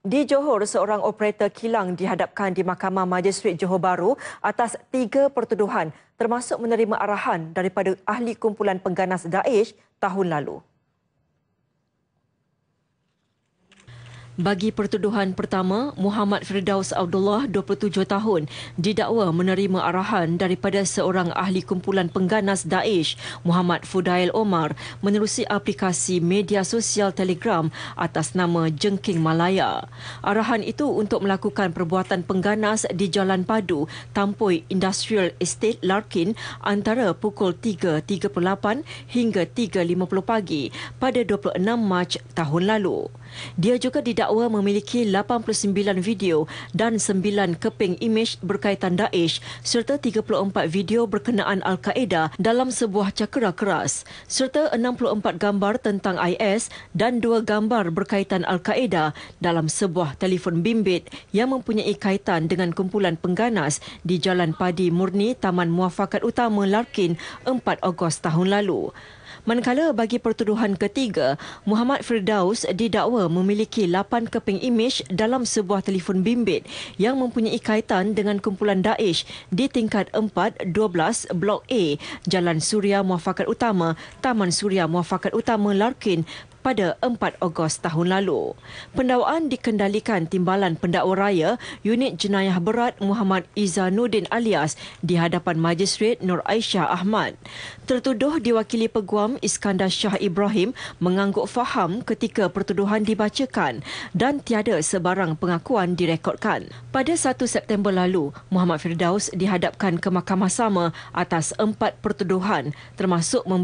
Di Johor, seorang operator kilang dihadapkan di Mahkamah Majistret Johor Baru atas tiga pertuduhan termasuk menerima arahan daripada ahli kumpulan pengganas Daesh tahun lalu. Bagi pertuduhan pertama, Muhammad Firdaus Abdullah, 27 tahun, didakwa menerima arahan daripada seorang ahli kumpulan pengganas Daesh, Muhammad Fudail Omar, menerusi aplikasi media sosial Telegram atas nama Jengking Malaya. Arahan itu untuk melakukan perbuatan pengganas di Jalan Padu, Tampoi Industrial Estate Larkin antara pukul 3.38 hingga 3.50 pagi pada 26 Mac tahun lalu. Dia juga didakwa didakwa memiliki 89 video dan 9 keping imej berkaitan Daesh serta 34 video berkenaan Al-Qaeda dalam sebuah cakera keras serta 64 gambar tentang IS dan 2 gambar berkaitan Al-Qaeda dalam sebuah telefon bimbit yang mempunyai kaitan dengan kumpulan pengganas di Jalan Padi Murni Taman Muafakat Utama Larkin 4 Ogos tahun lalu. Manakala bagi pertuduhan ketiga, Muhammad Firdaus didakwa memiliki lapan keping imej dalam sebuah telefon bimbit yang mempunyai kaitan dengan kumpulan Daesh di tingkat 4, 12, Blok A, Jalan Suria Muafakat Utama, Taman Suria Muafakat Utama Larkin, pada 4 Ogos tahun lalu. Pendakwaan dikendalikan timbalan pendakwa raya unit jenayah berat Muhammad Iza Nudin alias di hadapan Majistret Nur Aisyah Ahmad. Tertuduh diwakili peguam Iskandar Shah Ibrahim mengangguk faham ketika pertuduhan dibacakan dan tiada sebarang pengakuan direkodkan. Pada 1 September lalu, Muhammad Firdaus dihadapkan ke mahkamah sama atas empat pertuduhan termasuk